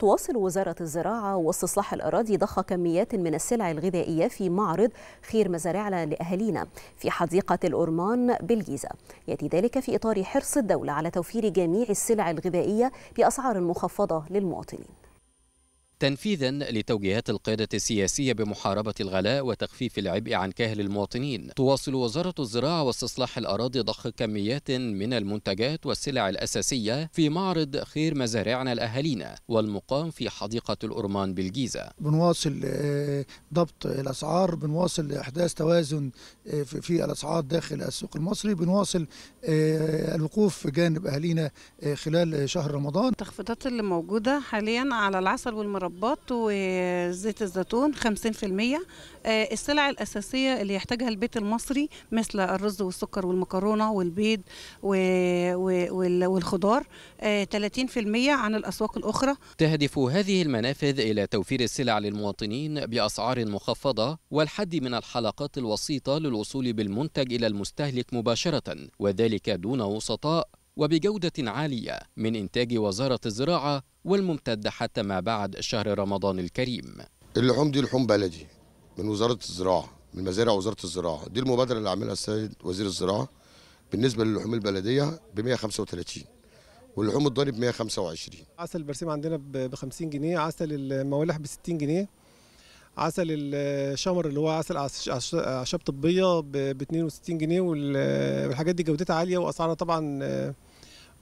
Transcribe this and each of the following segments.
تواصل وزارة الزراعة واستصلاح الأراضي ضخ كميات من السلع الغذائية في معرض خير مزارعنا لأهالينا في حديقة الأرمان بالجيزة يأتي ذلك في إطار حرص الدولة على توفير جميع السلع الغذائية بأسعار مخفضة للمواطنين تنفيذا لتوجيهات القيادة السياسية بمحاربة الغلاء وتخفيف العبء عن كاهل المواطنين تواصل وزارة الزراعة واستصلاح الأراضي ضخ كميات من المنتجات والسلع الأساسية في معرض خير مزارعنا الأهالينا والمقام في حديقة الأرمان بالجيزة بنواصل آه، ضبط الأسعار بنواصل إحداث توازن آه، في الأسعار داخل السوق المصري بنواصل آه، الوقوف جانب أهالينا خلال شهر رمضان التخفيضات اللي موجودة حاليا على العسل والمربى المربات وزيت الزيتون 50% آه، السلع الأساسية اللي يحتاجها البيت المصري مثل الرز والسكر والمكرونة والبيض والخضار 30% آه، عن الأسواق الأخرى تهدف هذه المنافذ إلى توفير السلع للمواطنين بأسعار مخفضة والحد من الحلقات الوسيطة للوصول بالمنتج إلى المستهلك مباشرة وذلك دون وسطاء وبجودة عالية من إنتاج وزارة الزراعة والممتد حتى ما بعد شهر رمضان الكريم اللحوم دي لحوم بلدي من وزارة الزراعة من مزارع وزارة الزراعة دي المبادرة اللي عاملها السيد وزير الزراعة بالنسبة للحوم البلدية ب 135 واللحوم الضاني ب 125 عسل البرسيم عندنا ب 50 جنيه عسل الموالح ب 60 جنيه عسل الشمر اللي هو عسل اعشاب طبيه ب 62 جنيه والحاجات دي جودتها عاليه واسعارها طبعا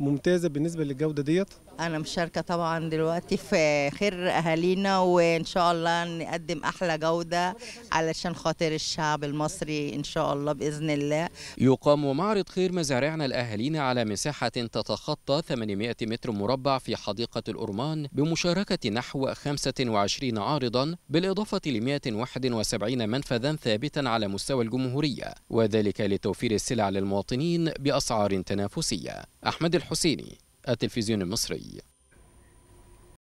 ممتازه بالنسبه للجوده ديت أنا مشاركة طبعا دلوقتي في خير أهالينا وإن شاء الله نقدم أحلى جودة علشان خاطر الشعب المصري إن شاء الله بإذن الله يقام معرض خير مزارعنا الأهالينا على مساحة تتخطى 800 متر مربع في حديقة الأرمان بمشاركة نحو 25 عارضا بالإضافة ل 171 منفذا ثابتا على مستوى الجمهورية وذلك لتوفير السلع للمواطنين بأسعار تنافسية أحمد الحسيني التلفزيون المصري